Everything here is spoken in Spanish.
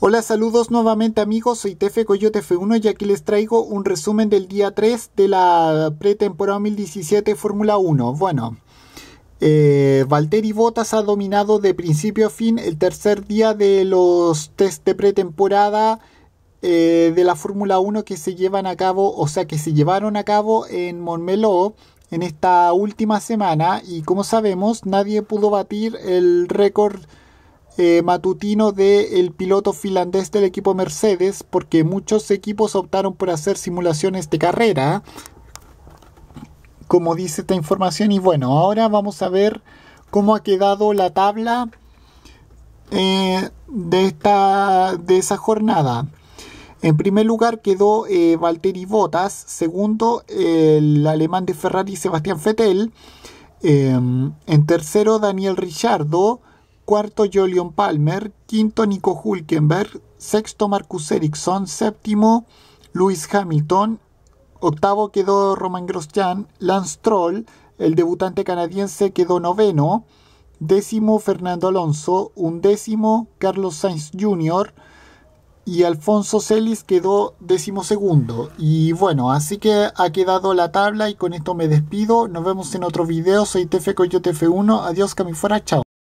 Hola, saludos nuevamente amigos, soy Tefe Coyote F1 y aquí les traigo un resumen del día 3 de la pretemporada 2017 Fórmula 1. Bueno, eh, Valtteri Bottas ha dominado de principio a fin el tercer día de los test de pretemporada eh, de la Fórmula 1 que se llevan a cabo, o sea, que se llevaron a cabo en Montmeló en esta última semana y como sabemos nadie pudo batir el récord eh, matutino del piloto finlandés del equipo Mercedes, porque muchos equipos optaron por hacer simulaciones de carrera, como dice esta información. Y bueno, ahora vamos a ver cómo ha quedado la tabla eh, de, esta, de esa jornada. En primer lugar quedó eh, Valtteri Bottas, segundo el alemán de Ferrari Sebastián Vettel, em, en tercero Daniel Ricciardo cuarto Jolion Palmer, quinto Nico Hulkenberg, sexto Marcus Ericsson, séptimo Lewis Hamilton, octavo quedó Roman Grosjean, Lance Troll, el debutante canadiense quedó noveno, décimo Fernando Alonso, undécimo Carlos Sainz Jr., y Alfonso Celis quedó décimo segundo. Y bueno, así que ha quedado la tabla y con esto me despido. Nos vemos en otro video. Soy TF Coyote F1. Adiós, que Chao.